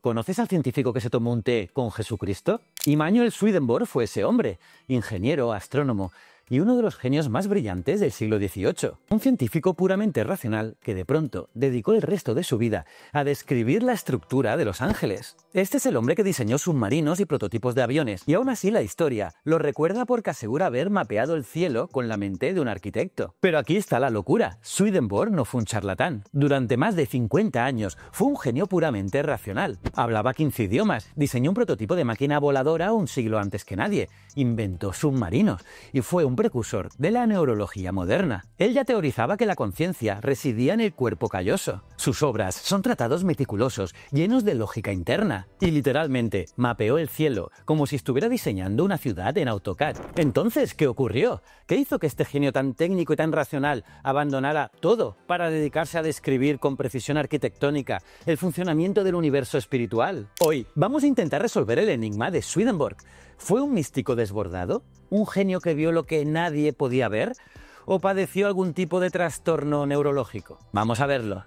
¿Conoces al científico que se tomó un té con Jesucristo? Immanuel Swedenborg fue ese hombre, ingeniero, astrónomo y uno de los genios más brillantes del siglo XVIII. Un científico puramente racional que de pronto dedicó el resto de su vida a describir la estructura de los ángeles. Este es el hombre que diseñó submarinos y prototipos de aviones, y aún así la historia lo recuerda porque asegura haber mapeado el cielo con la mente de un arquitecto. Pero aquí está la locura, Swedenborg no fue un charlatán. Durante más de 50 años fue un genio puramente racional. Hablaba 15 idiomas, diseñó un prototipo de máquina voladora un siglo antes que nadie, inventó submarinos, y fue un precursor de la neurología moderna. Él ya teorizaba que la conciencia residía en el cuerpo calloso. Sus obras son tratados meticulosos, llenos de lógica interna, y literalmente mapeó el cielo como si estuviera diseñando una ciudad en AutoCAD. Entonces, ¿qué ocurrió? ¿Qué hizo que este genio tan técnico y tan racional abandonara todo para dedicarse a describir con precisión arquitectónica el funcionamiento del universo espiritual? Hoy vamos a intentar resolver el enigma de Swedenborg ¿Fue un místico desbordado? ¿Un genio que vio lo que nadie podía ver? ¿O padeció algún tipo de trastorno neurológico? Vamos a verlo.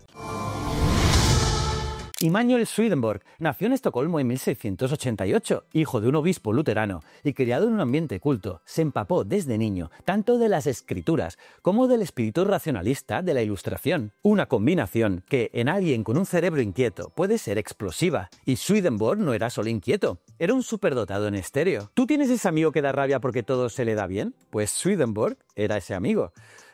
Immanuel Swedenborg nació en Estocolmo en 1688, hijo de un obispo luterano y criado en un ambiente culto. Se empapó desde niño tanto de las escrituras como del espíritu racionalista de la Ilustración, una combinación que en alguien con un cerebro inquieto puede ser explosiva. Y Swedenborg no era solo inquieto, era un superdotado en estéreo. ¿Tú tienes ese amigo que da rabia porque todo se le da bien? Pues Swedenborg era ese amigo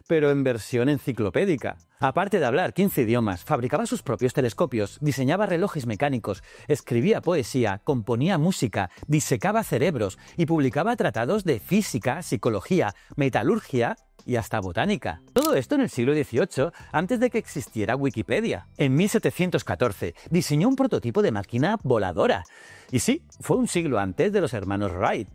pero en versión enciclopédica. Aparte de hablar 15 idiomas, fabricaba sus propios telescopios, diseñaba relojes mecánicos, escribía poesía, componía música, disecaba cerebros y publicaba tratados de física, psicología, metalurgia y hasta botánica. Todo esto en el siglo XVIII, antes de que existiera Wikipedia. En 1714 diseñó un prototipo de máquina voladora. Y sí, fue un siglo antes de los hermanos Wright.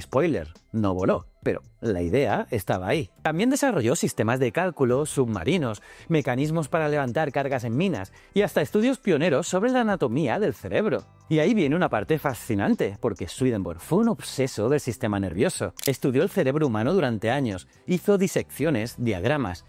Spoiler, no voló, pero la idea estaba ahí. También desarrolló sistemas de cálculo, submarinos, mecanismos para levantar cargas en minas y hasta estudios pioneros sobre la anatomía del cerebro. Y ahí viene una parte fascinante, porque Swedenborg fue un obseso del sistema nervioso. Estudió el cerebro humano durante años, hizo disecciones, diagramas,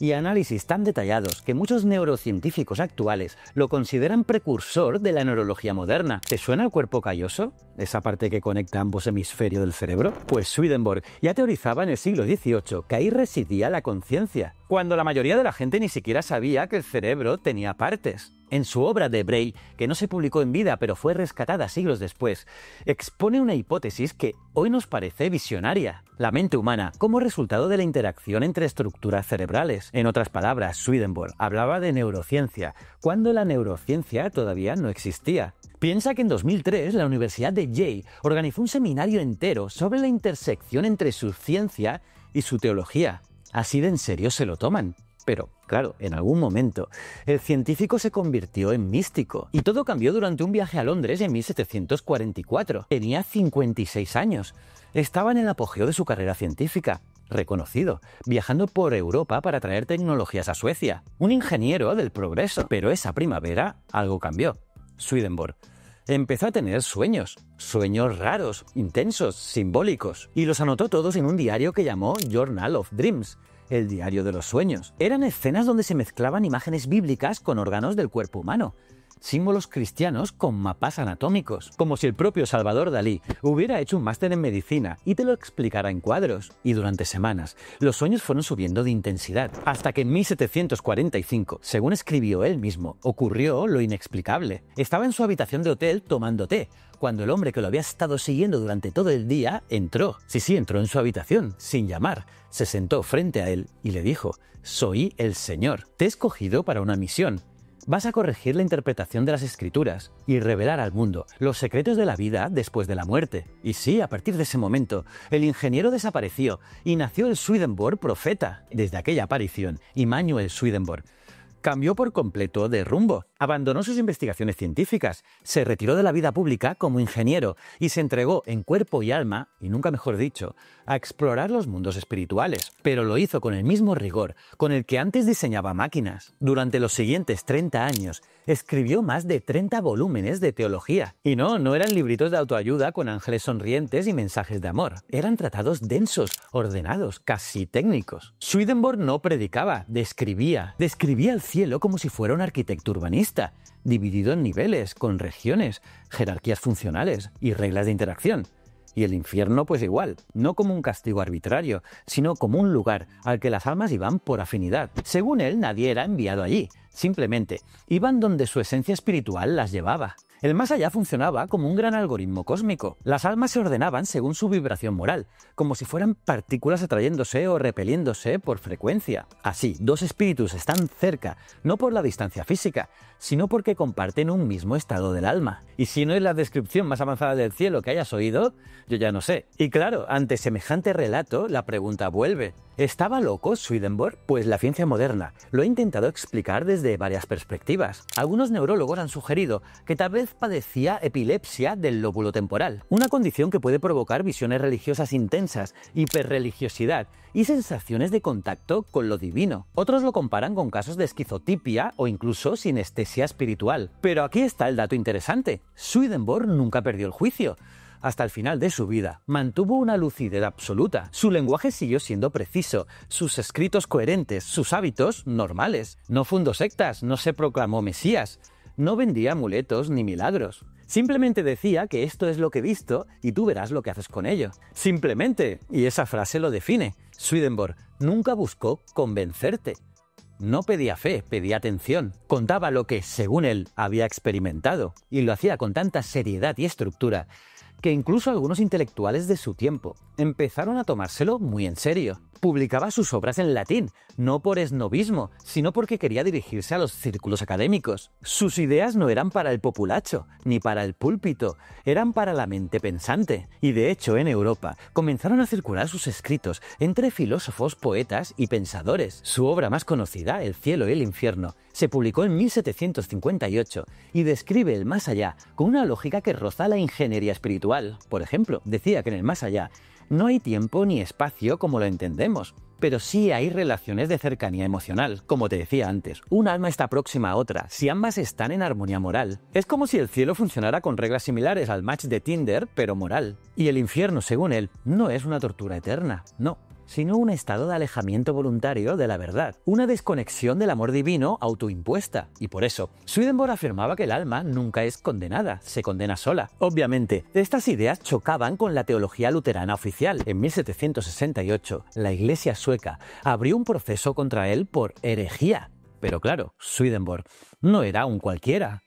y análisis tan detallados que muchos neurocientíficos actuales lo consideran precursor de la neurología moderna. ¿Te suena el cuerpo calloso? Esa parte que conecta ambos hemisferios del cerebro. Pues Swedenborg ya teorizaba en el siglo XVIII que ahí residía la conciencia, cuando la mayoría de la gente ni siquiera sabía que el cerebro tenía partes. En su obra de Bray, que no se publicó en vida pero fue rescatada siglos después, expone una hipótesis que hoy nos parece visionaria, la mente humana, como resultado de la interacción entre estructuras cerebrales. En otras palabras, Swedenborg hablaba de neurociencia, cuando la neurociencia todavía no existía. Piensa que en 2003 la Universidad de Yale organizó un seminario entero sobre la intersección entre su ciencia y su teología. Así de en serio se lo toman. Pero, claro, en algún momento, el científico se convirtió en místico. Y todo cambió durante un viaje a Londres en 1744. Tenía 56 años. Estaba en el apogeo de su carrera científica reconocido, viajando por Europa para traer tecnologías a Suecia. Un ingeniero del progreso. Pero esa primavera algo cambió. Swedenborg empezó a tener sueños, sueños raros, intensos, simbólicos, y los anotó todos en un diario que llamó Journal of Dreams, el diario de los sueños. Eran escenas donde se mezclaban imágenes bíblicas con órganos del cuerpo humano símbolos cristianos con mapas anatómicos, como si el propio Salvador Dalí hubiera hecho un máster en medicina y te lo explicara en cuadros. Y durante semanas, los sueños fueron subiendo de intensidad, hasta que en 1745, según escribió él mismo, ocurrió lo inexplicable. Estaba en su habitación de hotel tomando té, cuando el hombre que lo había estado siguiendo durante todo el día entró. Sí, sí, entró en su habitación, sin llamar. Se sentó frente a él y le dijo, Soy el Señor, te he escogido para una misión Vas a corregir la interpretación de las escrituras y revelar al mundo los secretos de la vida después de la muerte. Y sí, a partir de ese momento, el ingeniero desapareció y nació el Swedenborg profeta. Desde aquella aparición, Immanuel Swedenborg cambió por completo de rumbo abandonó sus investigaciones científicas, se retiró de la vida pública como ingeniero y se entregó en cuerpo y alma, y nunca mejor dicho, a explorar los mundos espirituales. Pero lo hizo con el mismo rigor con el que antes diseñaba máquinas. Durante los siguientes 30 años, escribió más de 30 volúmenes de teología. Y no, no eran libritos de autoayuda con ángeles sonrientes y mensajes de amor. Eran tratados densos, ordenados, casi técnicos. Swedenborg no predicaba, describía. Describía el cielo como si fuera un arquitecto urbanista dividido en niveles, con regiones, jerarquías funcionales y reglas de interacción. Y el infierno pues igual, no como un castigo arbitrario, sino como un lugar al que las almas iban por afinidad. Según él, nadie era enviado allí, simplemente iban donde su esencia espiritual las llevaba. El más allá funcionaba como un gran algoritmo cósmico. Las almas se ordenaban según su vibración moral, como si fueran partículas atrayéndose o repeliéndose por frecuencia. Así, dos espíritus están cerca, no por la distancia física, sino porque comparten un mismo estado del alma. Y si no es la descripción más avanzada del cielo que hayas oído, yo ya no sé. Y claro, ante semejante relato, la pregunta vuelve. ¿Estaba loco Swedenborg? Pues la ciencia moderna lo ha intentado explicar desde varias perspectivas. Algunos neurólogos han sugerido que tal vez padecía epilepsia del lóbulo temporal, una condición que puede provocar visiones religiosas intensas, hiperreligiosidad y sensaciones de contacto con lo divino. Otros lo comparan con casos de esquizotipia o incluso sinestesia espiritual. Pero aquí está el dato interesante. Swedenborg nunca perdió el juicio hasta el final de su vida. Mantuvo una lucidez absoluta. Su lenguaje siguió siendo preciso, sus escritos coherentes, sus hábitos normales. No fundó sectas, no se proclamó Mesías, no vendía amuletos ni milagros. Simplemente decía que esto es lo que he visto y tú verás lo que haces con ello. Simplemente, y esa frase lo define, Swedenborg nunca buscó convencerte. No pedía fe, pedía atención. Contaba lo que, según él, había experimentado, y lo hacía con tanta seriedad y estructura que incluso algunos intelectuales de su tiempo empezaron a tomárselo muy en serio. Publicaba sus obras en latín, no por esnobismo, sino porque quería dirigirse a los círculos académicos. Sus ideas no eran para el populacho, ni para el púlpito, eran para la mente pensante. Y de hecho, en Europa comenzaron a circular sus escritos entre filósofos, poetas y pensadores. Su obra más conocida, El cielo y el infierno, se publicó en 1758 y describe el más allá con una lógica que roza la ingeniería espiritual por ejemplo, decía que en el más allá no hay tiempo ni espacio como lo entendemos, pero sí hay relaciones de cercanía emocional, como te decía antes. Un alma está próxima a otra, si ambas están en armonía moral. Es como si el cielo funcionara con reglas similares al match de Tinder, pero moral. Y el infierno, según él, no es una tortura eterna, no sino un estado de alejamiento voluntario de la verdad, una desconexión del amor divino autoimpuesta. Y por eso, Swedenborg afirmaba que el alma nunca es condenada, se condena sola. Obviamente, estas ideas chocaban con la teología luterana oficial. En 1768, la Iglesia sueca abrió un proceso contra él por herejía. Pero claro, Swedenborg no era un cualquiera,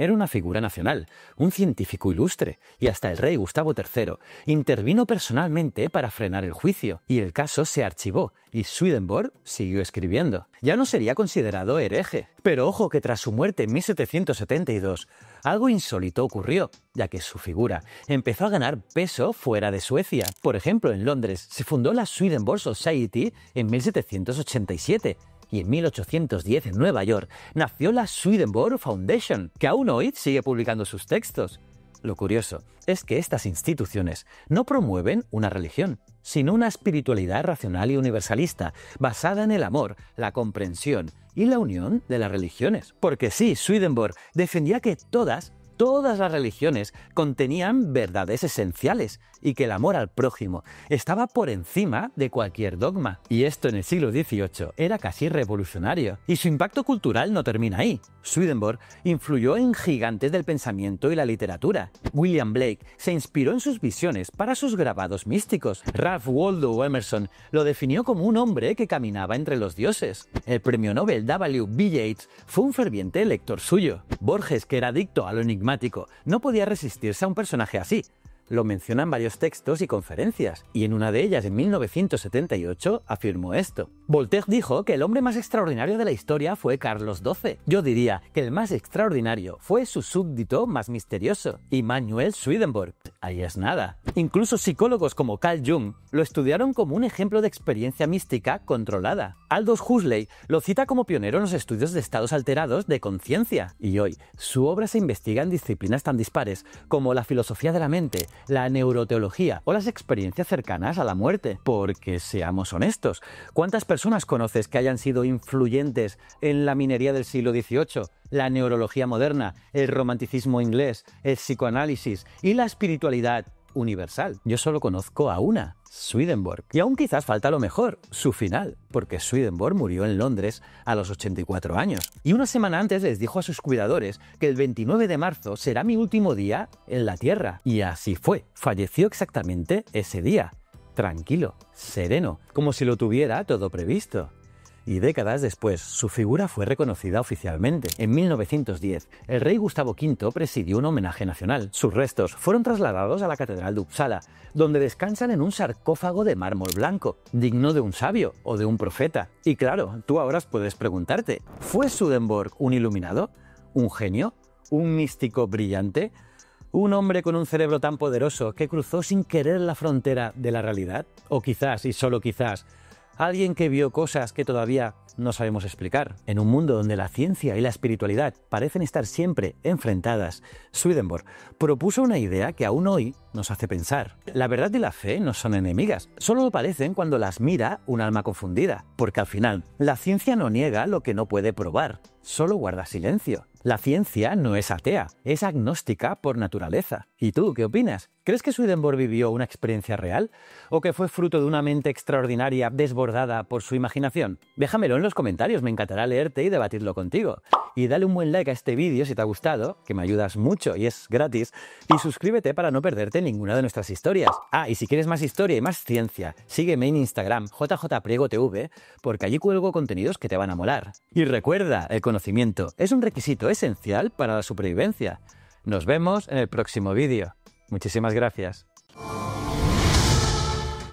era una figura nacional, un científico ilustre, y hasta el rey Gustavo III intervino personalmente para frenar el juicio, y el caso se archivó, y Swedenborg siguió escribiendo. Ya no sería considerado hereje, pero ojo que tras su muerte en 1772, algo insólito ocurrió, ya que su figura empezó a ganar peso fuera de Suecia. Por ejemplo, en Londres se fundó la Swedenborg Society en 1787, y en 1810 en Nueva York nació la Swedenborg Foundation, que aún hoy sigue publicando sus textos. Lo curioso es que estas instituciones no promueven una religión, sino una espiritualidad racional y universalista, basada en el amor, la comprensión y la unión de las religiones. Porque sí, Swedenborg defendía que todas, todas las religiones contenían verdades esenciales, y que el amor al prójimo estaba por encima de cualquier dogma. Y esto en el siglo XVIII era casi revolucionario. Y su impacto cultural no termina ahí. Swedenborg influyó en gigantes del pensamiento y la literatura. William Blake se inspiró en sus visiones para sus grabados místicos. Ralph Waldo Emerson lo definió como un hombre que caminaba entre los dioses. El premio Nobel W. B. Yeats fue un ferviente lector suyo. Borges, que era adicto a lo enigmático, no podía resistirse a un personaje así, lo menciona en varios textos y conferencias, y en una de ellas en 1978 afirmó esto. Voltaire dijo que el hombre más extraordinario de la historia fue Carlos XII. Yo diría que el más extraordinario fue su súbdito más misterioso, Immanuel Swedenborg. Ahí es nada. Incluso psicólogos como Carl Jung lo estudiaron como un ejemplo de experiencia mística controlada. Aldous Huxley lo cita como pionero en los estudios de estados alterados de conciencia, y hoy su obra se investiga en disciplinas tan dispares como la filosofía de la mente, la neuroteología o las experiencias cercanas a la muerte. Porque seamos honestos, ¿cuántas personas conoces que hayan sido influyentes en la minería del siglo XVIII? la neurología moderna, el romanticismo inglés, el psicoanálisis y la espiritualidad universal. Yo solo conozco a una, Swedenborg. Y aún quizás falta lo mejor, su final, porque Swedenborg murió en Londres a los 84 años. Y una semana antes les dijo a sus cuidadores que el 29 de marzo será mi último día en la Tierra. Y así fue, falleció exactamente ese día. Tranquilo, sereno, como si lo tuviera todo previsto y décadas después su figura fue reconocida oficialmente. En 1910, el rey Gustavo V presidió un homenaje nacional. Sus restos fueron trasladados a la Catedral de Uppsala, donde descansan en un sarcófago de mármol blanco, digno de un sabio o de un profeta. Y claro, tú ahora puedes preguntarte, ¿fue Sudenborg un iluminado? ¿Un genio? ¿Un místico brillante? ¿Un hombre con un cerebro tan poderoso que cruzó sin querer la frontera de la realidad? ¿O quizás, y solo quizás, alguien que vio cosas que todavía no sabemos explicar. En un mundo donde la ciencia y la espiritualidad parecen estar siempre enfrentadas, Swedenborg propuso una idea que aún hoy nos hace pensar. La verdad y la fe no son enemigas, solo lo parecen cuando las mira un alma confundida, porque al final la ciencia no niega lo que no puede probar, solo guarda silencio. La ciencia no es atea, es agnóstica por naturaleza. ¿Y tú qué opinas? ¿Crees que Swedenborg vivió una experiencia real? ¿O que fue fruto de una mente extraordinaria desbordada por su imaginación? Déjamelo en los comentarios, me encantará leerte y debatirlo contigo. Y dale un buen like a este vídeo si te ha gustado, que me ayudas mucho y es gratis. Y suscríbete para no perderte ninguna de nuestras historias. Ah, y si quieres más historia y más ciencia, sígueme en Instagram, jjpriegotv, porque allí cuelgo contenidos que te van a molar. Y recuerda, el conocimiento es un requisito esencial para la supervivencia. Nos vemos en el próximo vídeo. Muchísimas gracias.